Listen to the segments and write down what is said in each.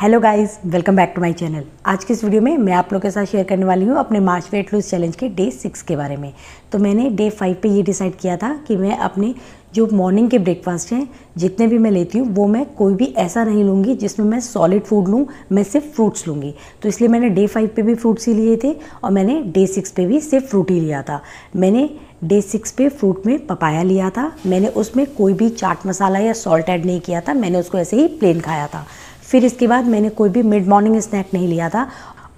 hello guys welcome back to my channel आज के इस वीडियो में मैं आप लोगों के साथ शेयर करने वाली हूँ अपने मार्च वेट लूज चैलेंज के डे सिक्स के बारे में तो मैंने डे फाइव पे ये डिसाइड किया था कि मैं अपने जो मॉर्निंग के ब्रेकफास्ट हैं जितने भी मैं लेती हूँ वो मैं कोई भी ऐसा नहीं लूँगी जिसमें मैं सॉलिड फूड लूँ मैं सिर्फ फ्रूट्स लूँगी तो इसलिए मैंने डे फाइव पर भी फ्रूट्स ही लिए थे और मैंने डे सिक्स पर भी सिर्फ फ्रूट ही लिया था मैंने डे सिक्स पे फ्रूट में पपाया लिया था मैंने उसमें कोई भी चाट मसाला या सॉल्ट ऐड नहीं किया था मैंने उसको ऐसे ही प्लेन खाया था फिर इसके बाद मैंने कोई भी मिड मॉर्निंग स्नैक नहीं लिया था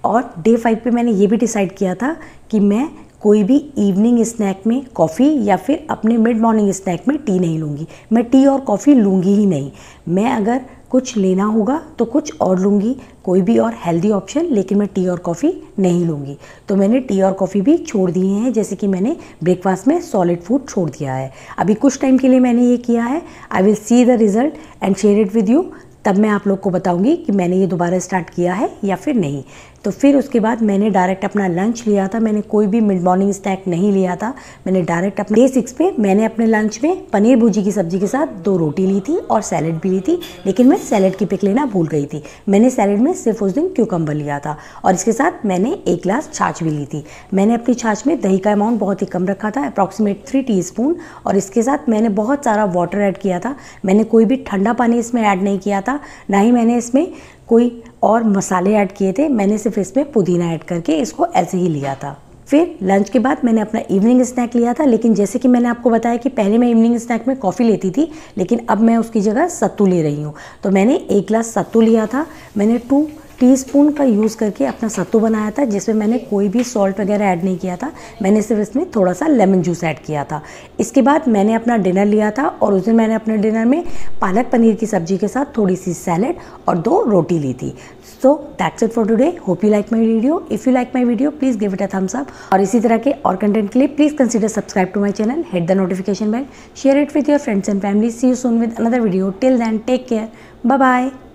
और डे फाइव पे मैंने ये भी डिसाइड किया था कि मैं कोई भी इवनिंग स्नैक में कॉफ़ी या फिर अपने मिड मॉर्निंग स्नैक में टी नहीं लूँगी मैं टी और कॉफ़ी लूँगी ही नहीं मैं अगर कुछ लेना होगा तो कुछ और लूँगी कोई भी और हेल्दी ऑप्शन लेकिन मैं टी और कॉफ़ी नहीं लूँगी तो मैंने टी और कॉफ़ी भी छोड़ दिए हैं जैसे कि मैंने ब्रेकफास्ट में सॉलिड फूड छोड़ दिया है अभी कुछ टाइम के लिए मैंने ये किया है I will see the result and share it with you तब मैं आप लोग को बताऊंगी कि मैंने ये दोबारा स्टार्ट किया है या फिर नहीं तो फिर उसके बाद मैंने डायरेक्ट अपना लंच लिया था मैंने कोई भी मिड मॉर्निंग स्नैक नहीं लिया था मैंने डायरेक्ट अपने डे सिक्स पे मैंने अपने लंच में पनीर भुजी की सब्जी के साथ दो रोटी ली थी और सैलड भी ली थी लेकिन मैं सैलड की पिक लेना भूल गई थी मैंने सैलड में सिर्फ उस दिन क्यूकम्बर लिया था और इसके साथ मैंने एक ग्लास छाछ भी ली थी मैंने अपनी छाछ में दही का अमाउंट बहुत ही कम रखा था अप्रॉक्सीमेट थ्री टी और इसके साथ मैंने बहुत सारा वाटर ऐड किया था मैंने कोई भी ठंडा पानी इसमें ऐड नहीं किया था था ना ही मैंने इसमें कोई और मसाले ऐड किए थे मैंने सिर्फ इसमें पुदीना ऐड करके इसको ऐसे ही लिया था फिर लंच के बाद मैंने अपना इवनिंग स्नैक लिया था लेकिन जैसे कि मैंने आपको बताया कि पहले मैं इवनिंग स्नैक में कॉफ़ी लेती थी लेकिन अब मैं उसकी जगह सत्तू ले रही हूँ तो मैंने एक ग्लास सत्तू लिया था मैंने टू टीस्पून का यूज़ करके अपना सत्तू बनाया था जिसमें मैंने कोई भी सॉल्ट वगैरह ऐड नहीं किया था मैंने सिर्फ इसमें थोड़ा सा लेमन जूस ऐड किया था इसके बाद मैंने अपना डिनर लिया था और उस दिन मैंने अपने डिनर में पालक पनीर की सब्जी के साथ थोड़ी सी सैलड और दो रोटी ली थी so that's it for today hope you like my video if you like my video please give it a thumbs up और इसी तरह के और कंटेंट के लिए please consider subscribe to my channel hit the notification bell share it with your friends and family see you soon with another video till then take care bye bye